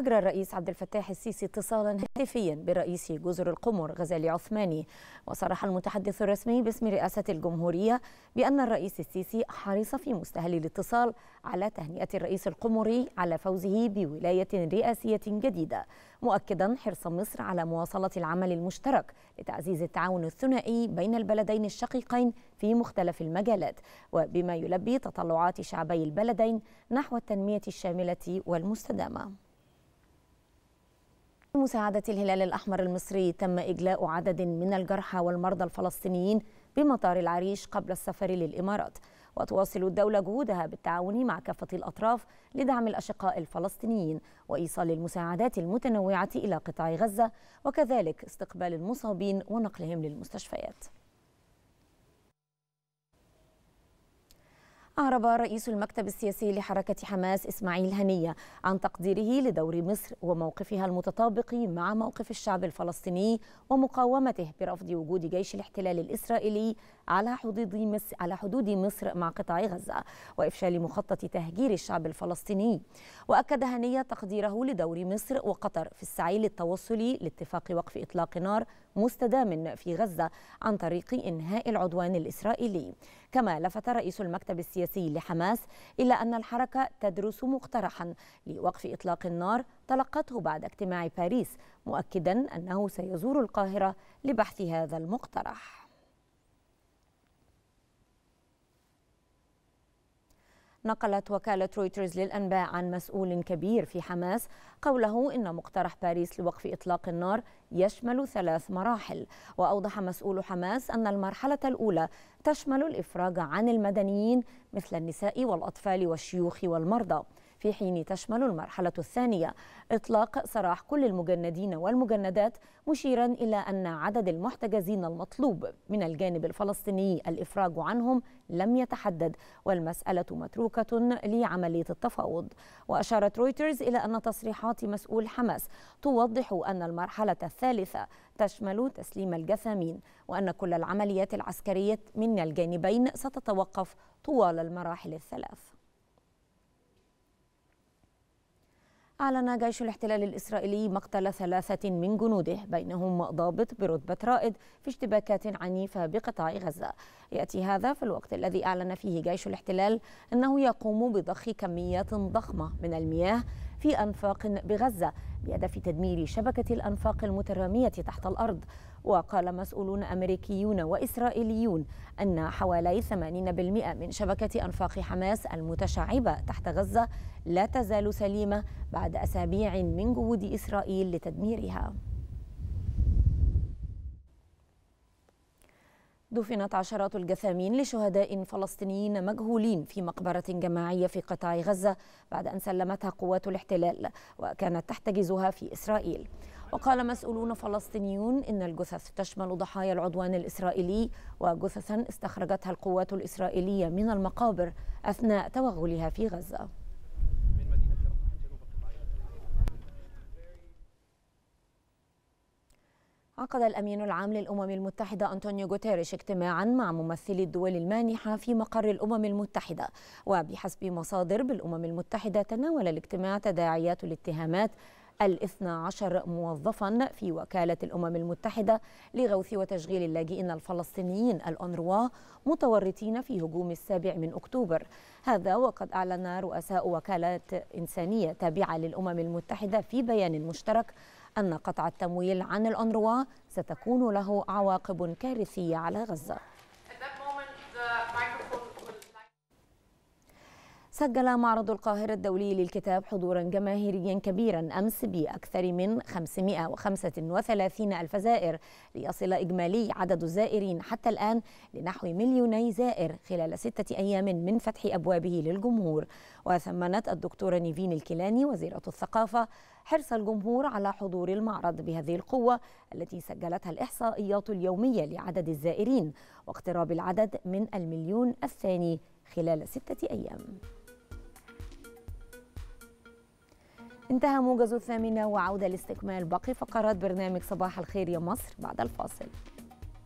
أجرى الرئيس عبد الفتاح السيسي اتصالا هاتفيا برئيس جزر القمر غزالي عثماني وصرح المتحدث الرسمي باسم رئاسة الجمهورية بأن الرئيس السيسي حريص في مستهل الاتصال على تهنئة الرئيس القمري على فوزه بولاية رئاسية جديدة مؤكدا حرص مصر على مواصلة العمل المشترك لتعزيز التعاون الثنائي بين البلدين الشقيقين في مختلف المجالات وبما يلبي تطلعات شعبي البلدين نحو التنمية الشاملة والمستدامة بمساعدة الهلال الأحمر المصري تم إجلاء عدد من الجرحى والمرضى الفلسطينيين بمطار العريش قبل السفر للإمارات وتواصل الدولة جهودها بالتعاون مع كافة الأطراف لدعم الأشقاء الفلسطينيين وإيصال المساعدات المتنوعة إلى قطاع غزة وكذلك استقبال المصابين ونقلهم للمستشفيات أعرب رئيس المكتب السياسي لحركة حماس إسماعيل هنية عن تقديره لدور مصر وموقفها المتطابق مع موقف الشعب الفلسطيني ومقاومته برفض وجود جيش الاحتلال الإسرائيلي على حدود مصر, على حدود مصر مع قطاع غزة وإفشال مخطط تهجير الشعب الفلسطيني وأكد هنية تقديره لدور مصر وقطر في السعي للتوصل لاتفاق وقف إطلاق نار مستدام في غزة عن طريق إنهاء العدوان الإسرائيلي كما لفت رئيس المكتب السياسي لحماس إلى أن الحركة تدرس مقترحا لوقف إطلاق النار تلقته بعد اجتماع باريس مؤكدا أنه سيزور القاهرة لبحث هذا المقترح نقلت وكالة رويترز للأنباء عن مسؤول كبير في حماس قوله إن مقترح باريس لوقف إطلاق النار يشمل ثلاث مراحل وأوضح مسؤول حماس أن المرحلة الأولى تشمل الإفراج عن المدنيين مثل النساء والأطفال والشيوخ والمرضى في حين تشمل المرحلة الثانية إطلاق سراح كل المجندين والمجندات مشيرا إلى أن عدد المحتجزين المطلوب من الجانب الفلسطيني الإفراج عنهم لم يتحدد والمسألة متروكة لعملية التفاوض وأشارت رويترز إلى أن تصريحات مسؤول حماس توضح أن المرحلة الثالثة تشمل تسليم الجثامين وأن كل العمليات العسكرية من الجانبين ستتوقف طوال المراحل الثلاث أعلن جيش الاحتلال الإسرائيلي مقتل ثلاثة من جنوده بينهم ضابط برتبة رائد في اشتباكات عنيفة بقطاع غزة يأتي هذا في الوقت الذي أعلن فيه جيش الاحتلال أنه يقوم بضخ كميات ضخمة من المياه في أنفاق بغزة بهدف تدمير شبكة الأنفاق المترامية تحت الأرض وقال مسؤولون أمريكيون وإسرائيليون أن حوالي 80% من شبكة أنفاق حماس المتشعبة تحت غزة لا تزال سليمة بعد أسابيع من جهود إسرائيل لتدميرها دفنت عشرات الجثامين لشهداء فلسطينيين مجهولين في مقبرة جماعية في قطاع غزة بعد أن سلمتها قوات الاحتلال وكانت تحتجزها في إسرائيل وقال مسؤولون فلسطينيون إن الجثث تشمل ضحايا العدوان الإسرائيلي وجثثا استخرجتها القوات الإسرائيلية من المقابر أثناء توغلها في غزة عقد الأمين العام للأمم المتحدة أنطونيو غوتيريش اجتماعا مع ممثلي الدول المانحة في مقر الأمم المتحدة وبحسب مصادر بالأمم المتحدة تناول الاجتماع تداعيات الاتهامات الاثنى عشر موظفا في وكالة الأمم المتحدة لغوث وتشغيل اللاجئين الفلسطينيين الأنروا متورطين في هجوم السابع من أكتوبر هذا وقد أعلن رؤساء وكالات إنسانية تابعة للأمم المتحدة في بيان مشترك أن قطع التمويل عن الأنروا ستكون له عواقب كارثية على غزة سجل معرض القاهرة الدولي للكتاب حضورا جماهيريا كبيرا أمس بأكثر من 535 ألف زائر ليصل إجمالي عدد الزائرين حتى الآن لنحو مليوني زائر خلال ستة أيام من فتح أبوابه للجمهور وثمنت الدكتورة نيفين الكيلاني وزيرة الثقافة حرص الجمهور على حضور المعرض بهذه القوة التي سجلتها الإحصائيات اليومية لعدد الزائرين واقتراب العدد من المليون الثاني خلال ستة أيام انتهى موجز الثامنة وعودة لاستكمال باقي فقرات برنامج صباح الخير يا مصر بعد الفاصل